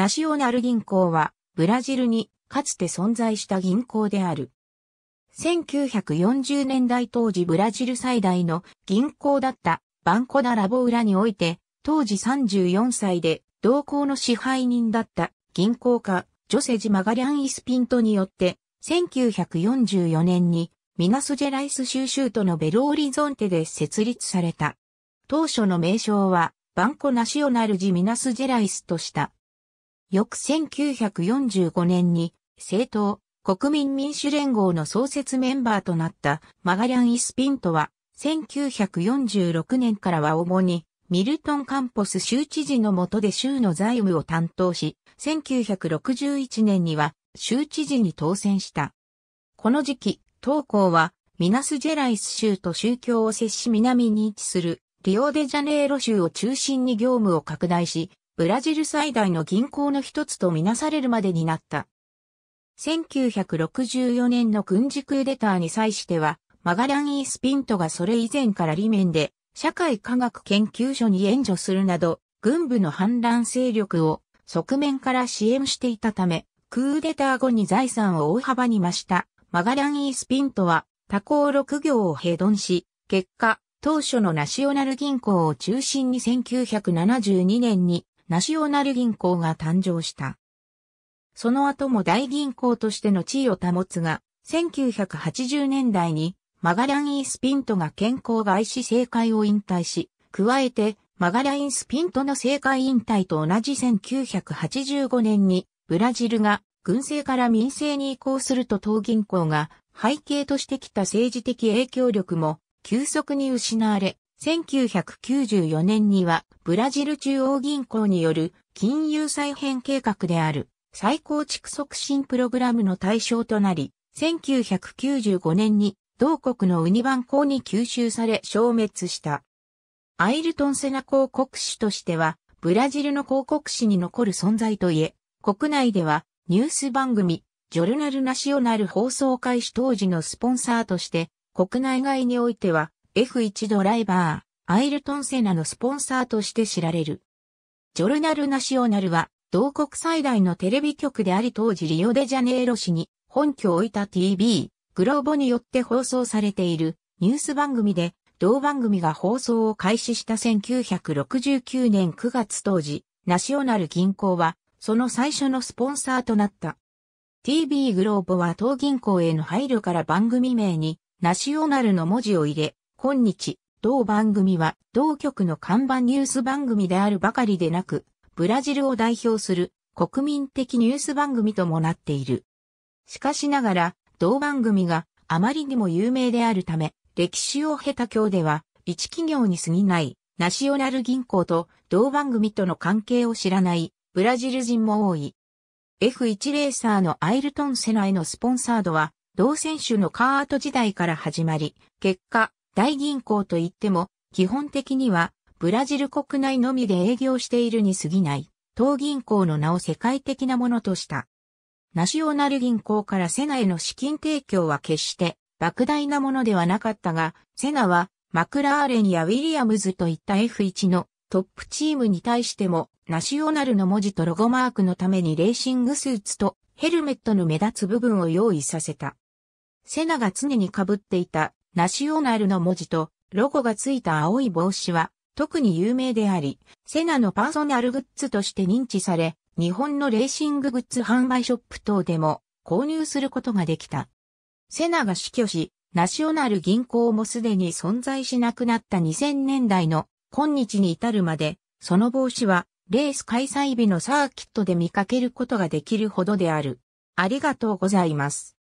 ナシオナル銀行は、ブラジルにかつて存在した銀行である。1940年代当時ブラジル最大の銀行だったバンコダラボ裏において、当時34歳で同行の支配人だった銀行家ジョセジ・マガリャン・イスピントによって、1944年にミナスジェライス収集とのベローリゾンテで設立された。当初の名称はバンコナシオナルジ・ミナスジェライスとした。翌1945年に政党国民民主連合の創設メンバーとなったマガリャン・イスピントは1946年からは主にミルトン・カンポス州知事の下で州の財務を担当し、1961年には州知事に当選した。この時期、東高はミナスジェライス州と宗教を接し南に位置するリオデジャネイロ州を中心に業務を拡大し、ブラジル最大の銀行の一つとみなされるまでになった。1964年の軍事クーデターに際しては、マガラン・イースピントがそれ以前から理面で、社会科学研究所に援助するなど、軍部の反乱勢力を側面から支援していたため、クーデター後に財産を大幅に増したマガラン・イースピントは他行6行を閉丼し、結果、当初のナショナル銀行を中心に1972年にナショナル銀行が誕生した。その後も大銀行としての地位を保つが、1980年代にマガラン・イースピントが健康外資政界を引退し、加えてマガライン・スピントの政界引退と同じ1985年にブラジルが軍政から民政に移行すると当銀行が背景としてきた政治的影響力も急速に失われ、1994年にはブラジル中央銀行による金融再編計画である再構築促進プログラムの対象となり、1995年に同国のウニバン港に吸収され消滅した。アイルトンセナ広告誌としては、ブラジルの広告誌に残る存在といえ、国内ではニュース番組、ジョルナルナシオナル放送開始当時のスポンサーとして、国内外においては F1 ドライバー、アイルトン・セナのスポンサーとして知られる。ジョルナル・ナシオナルは、同国最大のテレビ局であり当時リオデジャネイロ市に本拠を置いた TV、グローボによって放送されているニュース番組で、同番組が放送を開始した1969年9月当時、ナショナル銀行は、その最初のスポンサーとなった。TB グローボは当銀行への配慮から番組名に、ナショナルの文字を入れ、今日、同番組は同局の看板ニュース番組であるばかりでなく、ブラジルを代表する国民的ニュース番組ともなっている。しかしながら、同番組があまりにも有名であるため、歴史を経た今日では、一企業に過ぎない、ナショナル銀行と同番組との関係を知らない、ブラジル人も多い。F1 レーサーのアイルトン・セナへのスポンサードは、同選手のカート時代から始まり、結果、大銀行といっても、基本的には、ブラジル国内のみで営業しているに過ぎない、当銀行の名を世界的なものとした。ナショナル銀行からセナへの資金提供は決して、莫大なものではなかったが、セナは、マクラーレンやウィリアムズといった F1 のトップチームに対しても、ナショナルの文字とロゴマークのためにレーシングスーツとヘルメットの目立つ部分を用意させた。セナが常に被っていたナシオナルの文字とロゴがついた青い帽子は特に有名であり、セナのパーソナルグッズとして認知され、日本のレーシンググッズ販売ショップ等でも購入することができた。セナが死去し、ナショナル銀行もすでに存在しなくなった2000年代の今日に至るまで、その帽子はレース開催日のサーキットで見かけることができるほどである。ありがとうございます。